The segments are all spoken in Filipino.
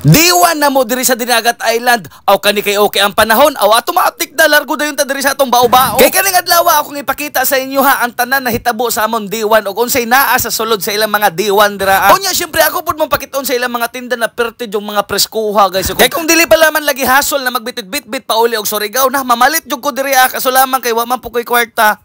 Diwan na mo diri sa Dinagat Island. Aw kani kay okay ang panahon. Aw ato maaptik na largo dayon ta diri sa atong bao-bao. Kay kaning adlaw akong ipakita sa inyo ha ang tanan na hitabo sa amon diwan ug unsay naa sa sulod sa ilang mga diwan dira. Unya syempre ako pud mo mapakiton sa ilang mga tinda na perte yung mga preskuha guys. Kay kung dili pa man lagi hasol na magbitbit-bit pa uli og Surigao na mamalit jud ko diri ha kaso lamang kay wa man po koy kwarta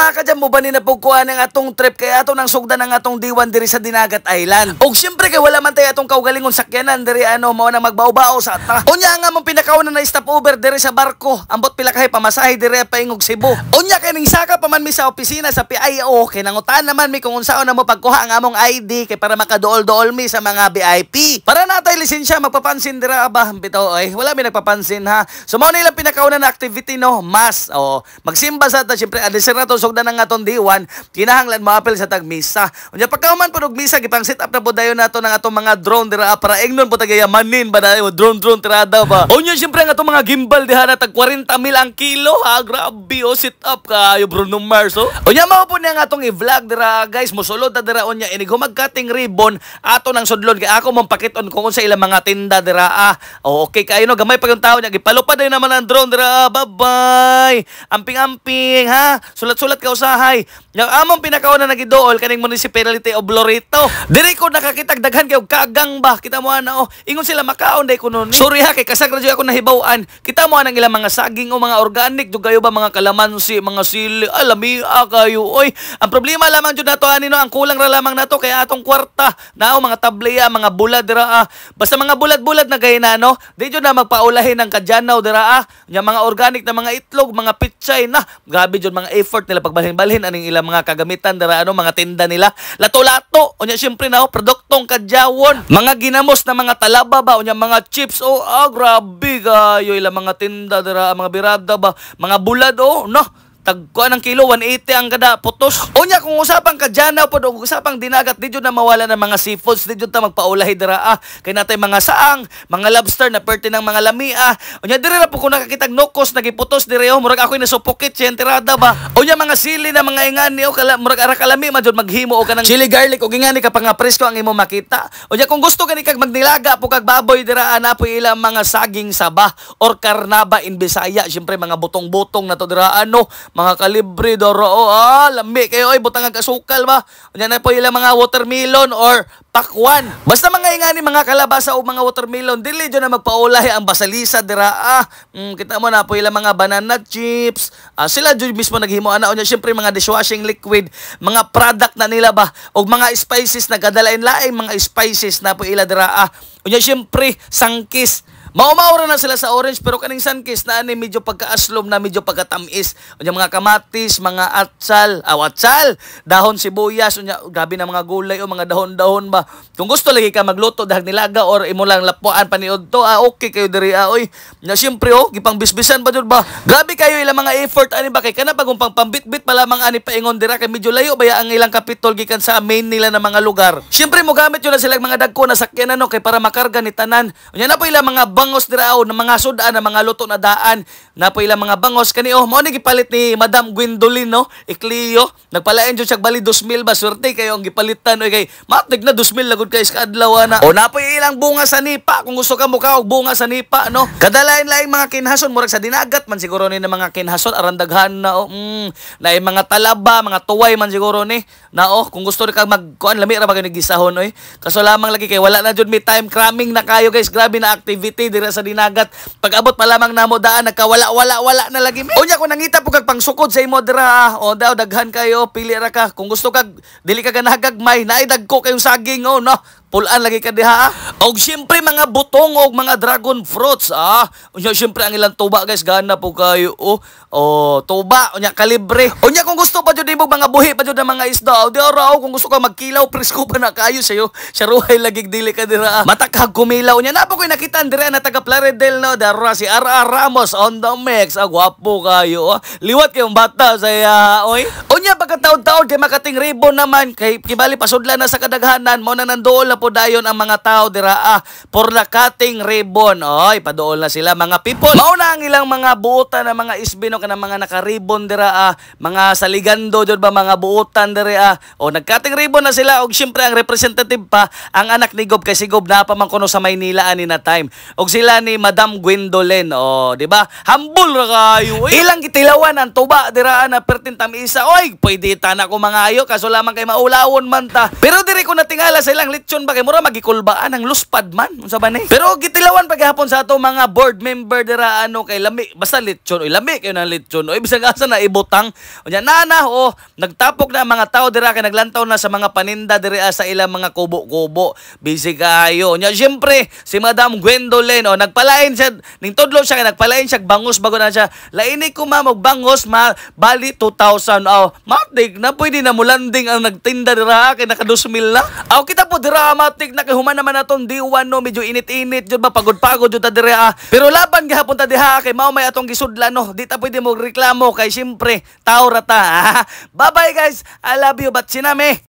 mga kadyam mo ba ni napugkuhan atong trip kay ato nang sugdan ang atong diwan diri sa Dinagat Island. Og syempre kay wala man tay atong kaugalingon sakyanan diri ano mo nang magbaubao sa ata. Unya nga mong pinakauna na stop over diri sa barko. Ambot pila kay pamasahe diri paingog Cebu. Unya kay ning saka pa man mi sa opisina sa PIO kay nangutan naman mi kung unsaon na mo pagkuha ang among ID kay para makaduol dool mi sa mga VIP. Para natay lisensya magpapansin dira aba bitaw ay wala mi nagpapansin ha. So mao nila pinakauna na activity no mas o magsimba sa ta syempre adisir so sugdan na nga tong diwan, kinahanglan maapil sa tagmisa. Unya pagkauman po og misa gipang set up na po dayon nato nang atong mga drone dira ah, para engnon tagaya manin ba dayo drone drone tira daw ba. Unya syempre nga atong mga gimbal diha na tag 40 mil ang kilo ha grabe o oh, set sit up kayo Bruno Mars oh. Unya mao po niya atong i-vlog dira ah, guys mosulod ta dira unya inig cutting ribbon ato nang sudlon kay ako mampakiton kung sa ilang mga tinda dira ah. okay kayo no gamay pa yung tao niya gipalupad dayon naman ang drone dira. Ah. Bye bye. Amping-amping ha. Sulat-sulat at kausahay ng among pinakaon na nagidool kaning municipality of Loreto. Diri ko nakakitag daghan kay kagang ba kita mo ana oh. Ingon sila makaon day kuno ni. Sorry ha kay kasagradyo ako nahibaw-an. Kita mo anang ilang mga saging o mga organic dugayo ba mga kalamansi, mga sili, alami ah, kayo oy. Ang problema lamang jud nato ani no ang kulang ra lamang nato kay atong kwarta nao mga tableya, mga bulad dira ah. Basta mga bulad-bulad na gay na no. Di jud na magpaulahin ng kadyanaw dira ah. Nya mga organic na mga itlog, mga pitsay na. Grabe jud mga effort nila pag pagbalhin-balhin aning ilang mga kagamitan dara ano mga tinda nila lato-lato unya syempre na oh, produktong kadyawon mga ginamos na mga talaba ba unya mga chips oh ah, grabe kayo ilang mga tinda dara mga birada ba mga bulad oh no tagkuan ng kilo 180 ang kada putos. Unya kung usapang kadyanaw pod og usapang dinagat di na mawala na mga seafoods di jud ta magpaulahi dira ah. Kay natay mga saang, mga lobster na perti ng mga lamia. Ah. Unya diri ra po ko nakakitag nokos nagiputos dire oh murag ako nasupokit siya tirada ba. Unya mga sili na mga ingani o oh, kala murag ara kalami man jud maghimo og kanang chili garlic og ingani ka pa presko ang imo makita. Unya kung gusto gani kag magnilaga po kag baboy dira ana ah, po ilang mga saging sabah or karnaba in Bisaya, syempre mga butong-butong na to dira ano, mga kalibre o oh, ah lambi kayo ay butang nga kasukal ba unya na po ilang mga watermelon or pakwan basta mga ingani mga kalabasa o mga watermelon dili na magpaulay ang basalisa dira ah mm, kita mo na po ilang mga banana chips ah, sila jud mismo naghimo ana ano, unya syempre mga dishwashing liquid mga product na nila ba og mga spices na kadalain laing mga spices na po ila dira ah unya syempre sangkis Maumaura na sila sa orange pero kaning sunkiss na ani medyo pagkaaslom na medyo pagkatamis. Unya mga kamatis, mga atsal, aw atsal, dahon sibuyas, unya gabi na mga gulay o mga dahon-dahon ba. Kung gusto lagi ka magluto dahag nilaga or imo lang lapuan paniod to, ah, okay kayo diri ah, oy. Na syempre oh, gipangbisbisan ba jud ba? Grabe kayo ilang mga effort ani ba kay kana pagong pambitbit pa lamang ani paingon dira kay medyo layo ba ang ilang kapitol gikan sa main nila na mga lugar. Syempre mo gamit yun na sila mga dagko na sakyanan no kay para makarga ni tanan. Unya na po ilang mga bangos dirao ng mga sudaan, ng mga luto na daan na po ilang mga bangos kaniyo oh, mo ni gipalit ni Madam Gwendolyn no ikliyo nagpalain jud siya bali 2000 ba suerte kayo ang gipalitan oy kay matig na 2000 lagod kay sa adlaw na o na po ilang bunga sa nipa kung gusto ka muka og bunga sa nipa no kadalain laing mga kinhason murag sa dinagat man siguro ni mga kinhason aran daghan na oh, mm, na mga talaba mga tuway man siguro ni na oh kung gusto ka magkuan lami ra ba gisahon oy kaso lamang lagi kay wala na jud mi time cramming na kayo guys grabe na activity dira sa dinagat. Pag-abot pa lamang namo daan nagkawala-wala-wala na lagi. Unya ko nangita po kag pangsukod sa imo dira. O daw daghan kayo, pili ra ka. Kung gusto kag dili ka ganagagmay, naidagko kayong saging. o no. Pulaan lagi ka diha. Ah. Og siyempre mga butong og mga dragon fruits ah. Unya siyempre ang ilang tuba guys gana po kayo oh. Oh, tuba unya kalibre. Unya kung gusto pa jud imong mga buhi pa jud ang mga isda. O oh, di ara oh, kung gusto ka magkilaw presko pa na kayo sayo. Saruhay lagi dili ka dira. Ah. Matakag kumilaw unya na po koy nakita dire na taga Plaridel no daro si RR Ramos on the mix. Ah, gwapo kayo ah. Liwat kayong bata sa uh, oy. Unya pagkataon-taon kay makating ribbon naman kay kibali pasudlan na sa kadaghanan mo na nandool na po dayon ang mga tao dira ah por the cutting ribbon. Oy, paduol na sila mga people. Mao na ang ilang mga buutan ng mga isbino kana mga nakaribon dira ah, mga saligando jud ba mga buutan dira ah. O nagkating ribbon na sila og syempre ang representative pa ang anak ni Gob kay si Gob na pa man kuno sa Maynila ani na time. Og sila ni Madam Gwendolyn. Oh, di ba? humble ra kayo. Eh. Ilang gitilawan ang tuba dira ah, na pertintam isa. Oy, pwede tanak ko mangayo kaso lamang kay maulawon man ta. Pero dire ko natingala sa ilang lechon ba kay mura magikulbaan ang luspad man. Unsa ba ni? Pero gitilawan paghapon sa ato mga board member dira ano kay lami basta lechon oy lami kayo nang lechon oy bisag asa na ibutang. Unya nana o oh, nagtapok na mga tao dira kay naglantaw na sa mga paninda diri ah, sa ilang mga kubo-kubo. Busy kayo. Unya syempre si Madam Gwendolyn o oh, nagpalain siya ning tudlo siya kay nagpalain siya bangus bago na siya. Lainay ko ma magbangos ma bali 2000 oh matik na pwede na mulanding ang nagtinda dira kay naka 2000 la. Aw kita po dira matik na kay human naman aton diwan no medyo init-init jud ba pagod-pagod jud ta dira. Ah. Pero laban gihapon ta diha kay mao may atong gisudlan no. Di ta pwede mo reklamo kay syempre tao ra ta. Bye-bye guys. I love you but siname.